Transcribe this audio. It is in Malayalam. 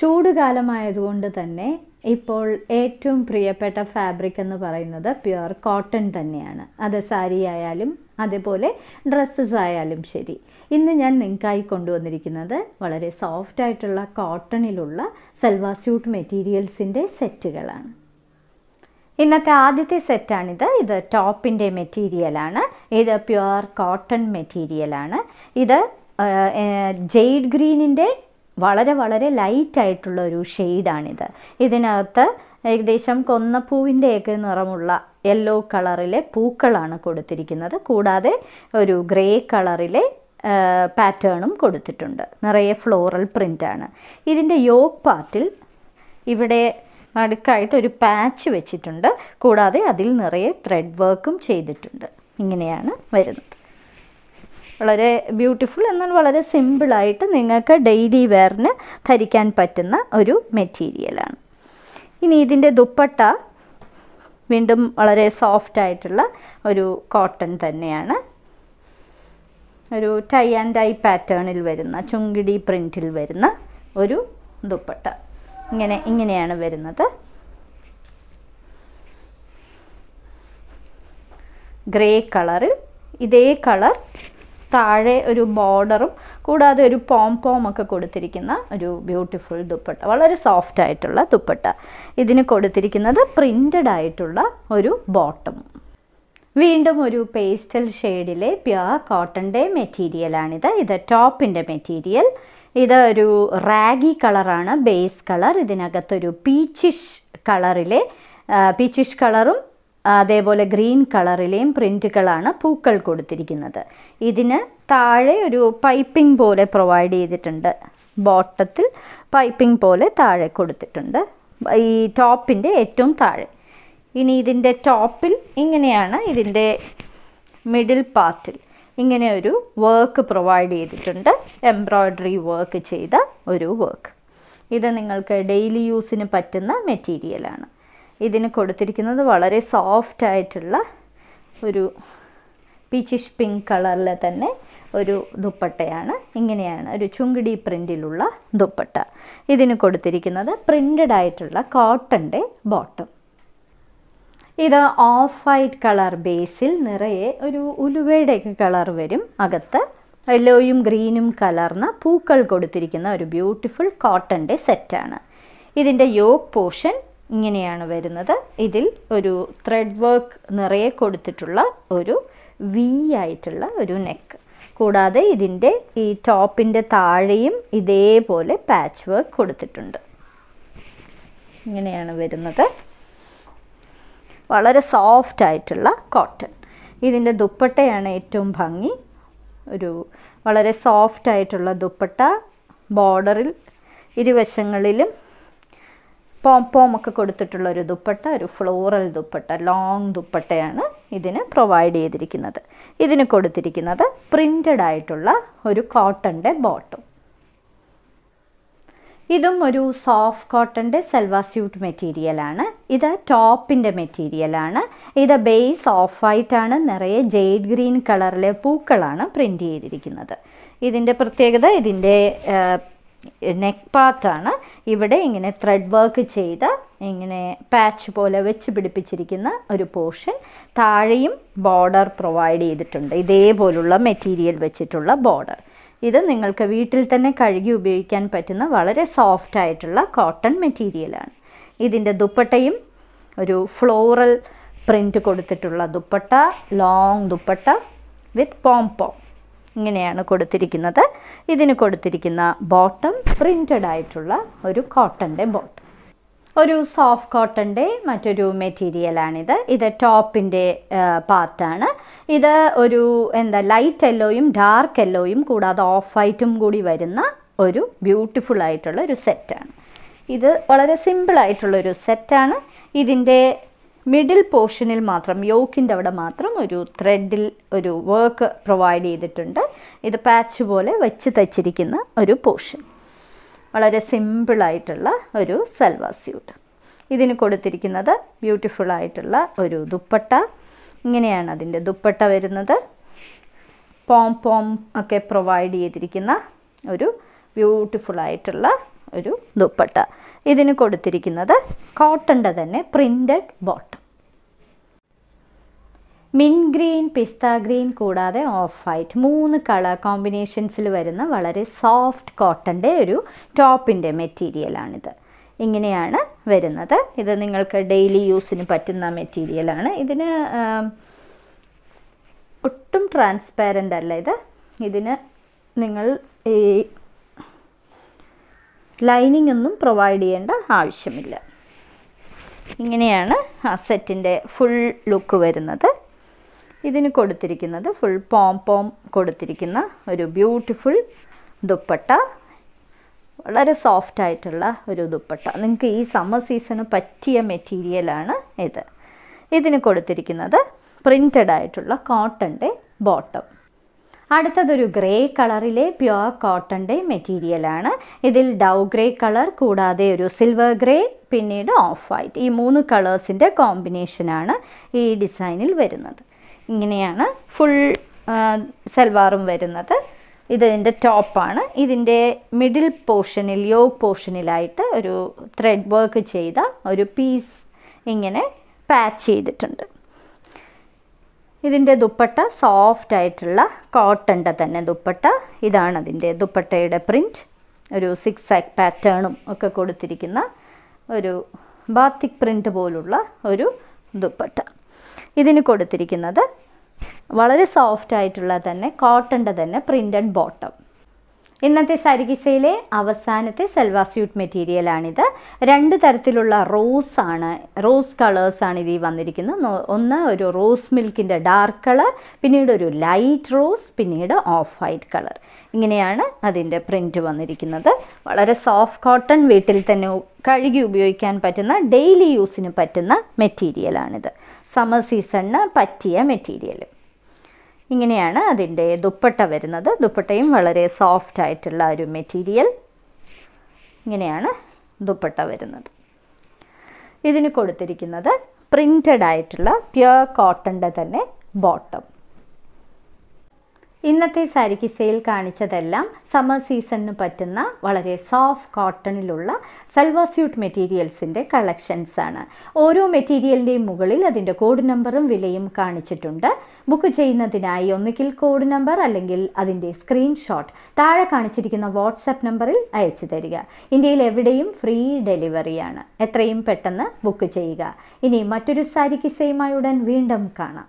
ചൂടുകാലമായതുകൊണ്ട് തന്നെ ഇപ്പോൾ ഏറ്റവും പ്രിയപ്പെട്ട ഫാബ്രിക് എന്ന് പറയുന്നത് പ്യുവർ കോട്ടൺ തന്നെയാണ് അത് സാരി ആയാലും അതേപോലെ ഡ്രസ്സസ് ആയാലും ശരി ഇന്ന് ഞാൻ നിങ്ങൾക്കായി കൊണ്ടുവന്നിരിക്കുന്നത് വളരെ സോഫ്റ്റ് ആയിട്ടുള്ള കോട്ടണിലുള്ള സെൽവാ സ്യൂട്ട് മെറ്റീരിയൽസിൻ്റെ സെറ്റുകളാണ് ഇന്നത്തെ ആദ്യത്തെ സെറ്റാണിത് ഇത് ടോപ്പിൻ്റെ മെറ്റീരിയലാണ് ഇത് പ്യുവർ കോട്ടൺ മെറ്റീരിയലാണ് ഇത് ജെയ്ഡ് ഗ്രീനിൻ്റെ വളരെ വളരെ ലൈറ്റായിട്ടുള്ള ഒരു ഷെയ്ഡാണിത് ഇതിനകത്ത് ഏകദേശം കൊന്നപ്പൂവിൻ്റെയൊക്കെ നിറമുള്ള യെല്ലോ കളറിലെ പൂക്കളാണ് കൊടുത്തിരിക്കുന്നത് കൂടാതെ ഒരു ഗ്രേ കളറിലെ പാറ്റേണും കൊടുത്തിട്ടുണ്ട് നിറയെ ഫ്ലോറൽ പ്രിൻ്റാണ് ഇതിൻ്റെ യോഗ് പാർട്ടിൽ ഇവിടെ അടുക്കായിട്ട് ഒരു പാച്ച് വെച്ചിട്ടുണ്ട് കൂടാതെ അതിൽ നിറയെ ത്രെഡ് വർക്കും ചെയ്തിട്ടുണ്ട് ഇങ്ങനെയാണ് വരുന്നത് വളരെ ബ്യൂട്ടിഫുൾ എന്നാൽ വളരെ സിമ്പിളായിട്ട് നിങ്ങൾക്ക് ഡെയിലി വെയറിന് ധരിക്കാൻ പറ്റുന്ന ഒരു മെറ്റീരിയലാണ് ഇനി ഇതിൻ്റെ ദുപ്പട്ട വീണ്ടും വളരെ സോഫ്റ്റ് ആയിട്ടുള്ള ഒരു കോട്ടൺ തന്നെയാണ് ഒരു ടൈ ആൻഡ് ഐ പാറ്റേണിൽ വരുന്ന ചുങ്കിടി പ്രിൻറ്റിൽ വരുന്ന ഒരു ദുപ്പട്ട ഇങ്ങനെ ഇങ്ങനെയാണ് വരുന്നത് ഗ്രേ കളറിൽ ഇതേ കളർ താഴെ ഒരു ബോർഡറും കൂടാതെ ഒരു പോം പോം ഒക്കെ കൊടുത്തിരിക്കുന്ന ഒരു ബ്യൂട്ടിഫുൾ ദുപ്പട്ട വളരെ സോഫ്റ്റ് ആയിട്ടുള്ള ദുപ്പട്ട ഇതിന് കൊടുത്തിരിക്കുന്നത് പ്രിൻ്റഡ് ആയിട്ടുള്ള ഒരു ബോട്ടം വീണ്ടും ഒരു പേസ്റ്റൽ ഷെയ്ഡിലെ പ്യുവർ കോട്ടൻ്റെ മെറ്റീരിയലാണിത് ഇത് ടോപ്പിൻ്റെ മെറ്റീരിയൽ ഇത് ഒരു റാഗി കളറാണ് ബേസ് കളർ ഇതിനകത്തൊരു പീച്ചിഷ് കളറിലെ പീച്ചിഷ് കളറും അതേപോലെ ഗ്രീൻ കളറിലെയും പ്രിൻറ്റുകളാണ് പൂക്കൾ കൊടുത്തിരിക്കുന്നത് ഇതിന് താഴെ ഒരു പൈപ്പിംഗ് പോലെ പ്രൊവൈഡ് ചെയ്തിട്ടുണ്ട് ബോട്ടത്തിൽ പൈപ്പിംഗ് പോലെ താഴെ കൊടുത്തിട്ടുണ്ട് ഈ ടോപ്പിൻ്റെ ഏറ്റവും താഴെ ഇനി ഇതിൻ്റെ ടോപ്പിൽ ഇങ്ങനെയാണ് ഇതിൻ്റെ മിഡിൽ പാർട്ടിൽ ഇങ്ങനെ ഒരു വർക്ക് പ്രൊവൈഡ് ചെയ്തിട്ടുണ്ട് എംബ്രോയ്ഡറി വർക്ക് ചെയ്ത ഒരു വർക്ക് ഇത് നിങ്ങൾക്ക് ഡെയിലി യൂസിന് പറ്റുന്ന മെറ്റീരിയലാണ് ഇതിന് കൊടുത്തിരിക്കുന്നത് വളരെ സോഫ്റ്റ് ആയിട്ടുള്ള ഒരു പീച്ചിഷ് പിങ്ക് കളറിൽ തന്നെ ഒരു ദുപ്പട്ടയാണ് ഇങ്ങനെയാണ് ഒരു ചുങ്കിടി പ്രിൻറ്റിലുള്ള ദുപ്പട്ട ഇതിന് കൊടുത്തിരിക്കുന്നത് പ്രിൻറ്റഡ് ആയിട്ടുള്ള കോട്ടൻ്റെ ബോട്ടം ഇത് ഓഫ് വൈറ്റ് കളർ ബേസിൽ നിറയെ ഒരു ഉലുവയുടെ കളർ വരും അകത്ത് യെല്ലോയും ഗ്രീനും കലർന്ന പൂക്കൾ കൊടുത്തിരിക്കുന്ന ഒരു ബ്യൂട്ടിഫുൾ കോട്ടൻ്റെ സെറ്റാണ് ഇതിൻ്റെ യോഗ് പോർഷൻ ഇങ്ങനെയാണ് വരുന്നത് ഇതിൽ ഒരു ത്രെഡ് വർക്ക് നിറയെ കൊടുത്തിട്ടുള്ള ഒരു വി ആയിട്ടുള്ള ഒരു നെക്ക് കൂടാതെ ഇതിൻ്റെ ഈ ടോപ്പിൻ്റെ താഴെയും ഇതേപോലെ പാച്ച് വർക്ക് കൊടുത്തിട്ടുണ്ട് ഇങ്ങനെയാണ് വരുന്നത് വളരെ സോഫ്റ്റ് ആയിട്ടുള്ള കോട്ടൺ ഇതിൻ്റെ ദുപ്പട്ടയാണ് ഏറ്റവും ഭംഗി ഒരു വളരെ സോഫ്റ്റ് ആയിട്ടുള്ള ദുപ്പട്ട ബോർഡറിൽ ഇരുവശങ്ങളിലും പോം പോം ഒക്കെ കൊടുത്തിട്ടുള്ള ഒരു ദുപ്പട്ട ഒരു ഫ്ലോറൽ ദുപ്പട്ട ലോങ് ദുപ്പട്ടയാണ് ഇതിന് പ്രൊവൈഡ് ചെയ്തിരിക്കുന്നത് ഇതിന് കൊടുത്തിരിക്കുന്നത് പ്രിൻ്റഡ് ആയിട്ടുള്ള ഒരു കോട്ടൻ്റെ ബോട്ടം ഇതും ഒരു സോഫ്റ്റ് കോട്ടൻ്റെ സെൽവ സ്യൂട്ട് മെറ്റീരിയലാണ് ഇത് ടോപ്പിൻ്റെ മെറ്റീരിയലാണ് ഇത് ബേസ് ഓഫ് വൈറ്റാണ് നിറയെ ജെയ്ഡ് ഗ്രീൻ കളറിലെ പൂക്കളാണ് പ്രിൻ്റ് ചെയ്തിരിക്കുന്നത് ഇതിൻ്റെ പ്രത്യേകത ഇതിൻ്റെ നെക്ക് പാർട്ടാണ് ഇവിടെ ഇങ്ങനെ ത്രെഡ് വർക്ക് ചെയ്ത ഇങ്ങനെ പാച്ച് പോലെ വെച്ച് പിടിപ്പിച്ചിരിക്കുന്ന ഒരു പോർഷൻ താഴെയും ബോർഡർ പ്രൊവൈഡ് ചെയ്തിട്ടുണ്ട് ഇതേപോലുള്ള മെറ്റീരിയൽ വെച്ചിട്ടുള്ള ബോർഡർ ഇത് നിങ്ങൾക്ക് വീട്ടിൽ തന്നെ കഴുകി ഉപയോഗിക്കാൻ പറ്റുന്ന വളരെ സോഫ്റ്റ് ആയിട്ടുള്ള കോട്ടൺ മെറ്റീരിയലാണ് ഇതിൻ്റെ ദുപ്പട്ടയും ഒരു ഫ്ലോറൽ പ്രിൻറ്റ് കൊടുത്തിട്ടുള്ള dupatta long dupatta with pompom ഇങ്ങനെയാണ് കൊടുത്തിരിക്കുന്നത് ഇതിന് കൊടുത്തിരിക്കുന്ന ബോട്ടം പ്രിൻറ്റഡ് ആയിട്ടുള്ള ഒരു കോട്ടൻ്റെ ബോട്ടം ഒരു സോഫ്റ്റ് കോട്ടൻ്റെ മറ്റൊരു മെറ്റീരിയലാണിത് ഇത് ടോപ്പിൻ്റെ പാർട്ടാണ് ഇത് ഒരു എന്താ ലൈറ്റ് യെല്ലോയും ഡാർക്ക് യെല്ലോയും കൂടാതെ ഓഫ് വൈറ്റും കൂടി വരുന്ന ഒരു ബ്യൂട്ടിഫുൾ ആയിട്ടുള്ള ഒരു സെറ്റാണ് ഇത് വളരെ സിമ്പിളായിട്ടുള്ളൊരു സെറ്റാണ് ഇതിൻ്റെ മിഡിൽ പോർഷനിൽ മാത്രം യോക്കിൻ്റെ അവിടെ മാത്രം ഒരു ത്രെഡിൽ ഒരു വർക്ക് പ്രൊവൈഡ് ചെയ്തിട്ടുണ്ട് ഇത് പാച്ച് പോലെ വെച്ച് തയ്ച്ചിരിക്കുന്ന ഒരു പോർഷൻ വളരെ സിമ്പിളായിട്ടുള്ള ഒരു സൽവാർ സ്യൂട്ട് ഇതിന് കൊടുത്തിരിക്കുന്നത് ബ്യൂട്ടിഫുൾ ആയിട്ടുള്ള ഒരു ദുപ്പട്ട ഇങ്ങനെയാണ് അതിൻ്റെ ദുപ്പട്ട വരുന്നത് പോം പോം ഒക്കെ പ്രൊവൈഡ് ചെയ്തിരിക്കുന്ന ഒരു ബ്യൂട്ടിഫുൾ ആയിട്ടുള്ള ഒരു ദുപ്പട്ട ഇതിന് കൊടുത്തിരിക്കുന്നത് കോട്ടൻ്റെ തന്നെ പ്രിൻറ്റഡ് ബോട്ടം മിൻ ഗ്രീൻ പിസ്ത ഗ്രീൻ കൂടാതെ ഓഫ് വൈറ്റ് മൂന്ന് കളർ കോമ്പിനേഷൻസിൽ വരുന്ന വളരെ സോഫ്റ്റ് കോട്ടൻ്റെ ഒരു ടോപ്പിൻ്റെ മെറ്റീരിയലാണിത് ഇങ്ങനെയാണ് വരുന്നത് ഇത് നിങ്ങൾക്ക് ഡെയിലി യൂസിന് പറ്റുന്ന മെറ്റീരിയലാണ് ഇതിന് ഒട്ടും ട്രാൻസ്പാരൻ്റ് അല്ല ഇത് ഇതിന് നിങ്ങൾ ഈ ലൈനിങ് ഒന്നും പ്രൊവൈഡ് ചെയ്യേണ്ട ആവശ്യമില്ല ഇങ്ങനെയാണ് ആ സെറ്റിൻ്റെ ഫുൾ ലുക്ക് വരുന്നത് ഇതിന് കൊടുത്തിരിക്കുന്നത് ഫുൾ പോം പോം കൊടുത്തിരിക്കുന്ന ഒരു ബ്യൂട്ടിഫുൾ ദുപ്പട്ട വളരെ സോഫ്റ്റ് ആയിട്ടുള്ള ഒരു ദുപ്പട്ട നിങ്ങൾക്ക് ഈ സമ്മർ സീസണ് പറ്റിയ മെറ്റീരിയലാണ് ഇത് ഇതിന് കൊടുത്തിരിക്കുന്നത് പ്രിൻറ്റഡ് ആയിട്ടുള്ള കോട്ടൻ്റെ ബോട്ടം അടുത്തതൊരു ഗ്രേ കളറിലെ പ്യുവർ കോട്ടൻ്റെ മെറ്റീരിയലാണ് ഇതിൽ ഡൗ ഗ്രേ കളർ കൂടാതെ ഒരു സിൽവർ ഗ്രേ പിന്നീട് ഓഫ് വൈറ്റ് ഈ മൂന്ന് കളേഴ്സിൻ്റെ കോമ്പിനേഷനാണ് ഈ ഡിസൈനിൽ വരുന്നത് ഇങ്ങനെയാണ് ഫുൾ സൽവാറും വരുന്നത് ഇതിൻ്റെ ടോപ്പാണ് ഇതിൻ്റെ മിഡിൽ പോർഷനിൽ യോഗ് പോർഷനിലായിട്ട് ഒരു ത്രെഡ് വർക്ക് ചെയ്ത ഒരു പീസ് ഇങ്ങനെ പാച്ച് ചെയ്തിട്ടുണ്ട് ഇതിൻ്റെ ദുപ്പട്ട സോഫ്റ്റ് ആയിട്ടുള്ള കോട്ടൻ്റെ തന്നെ ദുപ്പട്ട ഇതാണ് അതിൻ്റെ ദുപ്പട്ടയുടെ പ്രിൻറ്റ് ഒരു സിക്സ് സാക്ക് പാറ്റേണും ഒക്കെ കൊടുത്തിരിക്കുന്ന ഒരു ബാത്തിക് പ്രിൻറ്റ് പോലുള്ള ഒരു ദുപ്പട്ട ഇതിന് കൊടുത്തിരിക്കുന്നത് വളരെ സോഫ്റ്റ് ആയിട്ടുള്ള തന്നെ കോട്ടൻ്റെ തന്നെ പ്രിൻറ്റഡ് ബോട്ടം ഇന്നത്തെ സരികിസയിലെ അവസാനത്തെ സെൽവാ സ്യൂട്ട് മെറ്റീരിയലാണിത് രണ്ട് തരത്തിലുള്ള റോസ് ആണ് റോസ് കളേഴ്സാണ് ഇത് വന്നിരിക്കുന്നത് ഒന്ന് ഒരു റോസ് മിൽക്കിൻ്റെ ഡാർക്ക് കളർ പിന്നീട് ഒരു ലൈറ്റ് റോസ് പിന്നീട് ഓഫ് വൈറ്റ് കളർ ഇങ്ങനെയാണ് അതിൻ്റെ പ്രിൻറ്റ് വന്നിരിക്കുന്നത് വളരെ സോഫ്റ്റ് കോട്ടൺ വീട്ടിൽ തന്നെ കഴുകി ഉപയോഗിക്കാൻ പറ്റുന്ന ഡെയിലി യൂസിന് പറ്റുന്ന മെറ്റീരിയലാണിത് സമ്മർ സീസണിന് പറ്റിയ മെറ്റീരിയൽ ഇങ്ങനെയാണ് അതിൻ്റെ ദുപ്പട്ട വരുന്നത് ദുപ്പട്ടയും വളരെ സോഫ്റ്റ് ആയിട്ടുള്ള ഒരു മെറ്റീരിയൽ ഇങ്ങനെയാണ് ദുപ്പട്ട വരുന്നത് ഇതിന് കൊടുത്തിരിക്കുന്നത് പ്രിൻറ്റഡ് ആയിട്ടുള്ള പ്യുവർ കോട്ടൻ്റെ തന്നെ ബോട്ടം ഇന്നത്തെ സാരിക്ക് സെയിൽ കാണിച്ചതെല്ലാം സമ്മർ സീസണിന് പറ്റുന്ന വളരെ സോഫ്റ്റ് കോട്ടണിലുള്ള സൽവാ സ്യൂട്ട് മെറ്റീരിയൽസിൻ്റെ കളക്ഷൻസ് ആണ് ഓരോ മെറ്റീരിയലിൻ്റെയും മുകളിൽ അതിൻ്റെ കോഡ് നമ്പറും വിലയും കാണിച്ചിട്ടുണ്ട് ബുക്ക് ചെയ്യുന്നതിനായി ഒന്നുകിൽ കോഡ് നമ്പർ അല്ലെങ്കിൽ അതിൻ്റെ സ്ക്രീൻഷോട്ട് താഴെ കാണിച്ചിരിക്കുന്ന വാട്സാപ്പ് നമ്പറിൽ അയച്ചു തരിക ഇന്ത്യയിൽ എവിടെയും ഫ്രീ ഡെലിവറിയാണ് എത്രയും പെട്ടെന്ന് ബുക്ക് ചെയ്യുക ഇനി മറ്റൊരു സാരിക്ക് സെയിമായി ഉടൻ വീണ്ടും കാണാം